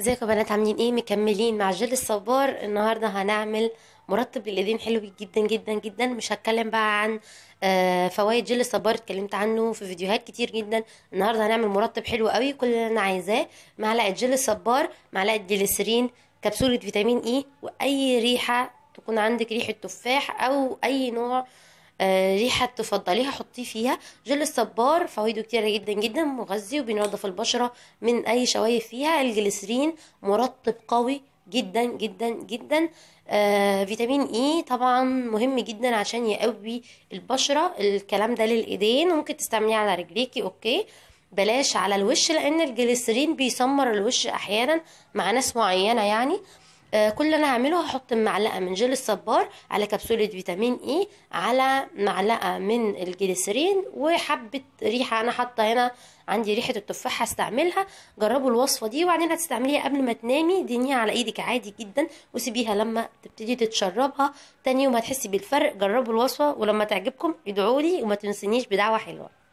ازيكم يا بنات عاملين ايه مكملين مع جل الصبار النهارده هنعمل مرطب للايدين حلو جدا جدا جدا مش هتكلم بقى عن آه، فوائد جل الصبار اتكلمت عنه في فيديوهات كتير جدا النهارده هنعمل مرطب حلو قوي كل اللي انا عايزاه معلقه جل الصبار معلقه جليسرين كبسوله فيتامين اي e، واي ريحه تكون عندك ريحه تفاح او اي نوع ريحه آه، تفضليها حطيه فيها جل الصبار فوائده كتيره جدا جدا مغذي وبينظف البشره من اي شوايب فيها الجليسرين مرطب قوي جدا جدا جدا آه فيتامين اي طبعا مهم جدا عشان يقوي البشره الكلام ده للايدين ممكن تستعمليه على رجليكي اوكي بلاش على الوش لان الجليسرين بيسمر الوش احيانا مع ناس معينه يعني آه، كل اللي انا هعمله هحط معلقه من جل الصبار على كبسوله فيتامين اي على معلقه من الجليسرين وحبه ريحه انا حاطه هنا عندي ريحه التفاح هستعملها جربوا الوصفه دي وبعدين هتستعمليها قبل ما تنامي دنيها على ايدك عادي جدا وسيبيها لما تبتدي تتشربها تاني يوم هتحسي بالفرق جربوا الوصفه ولما تعجبكم ادعوا لي وما تنسنيش بدعوه حلوه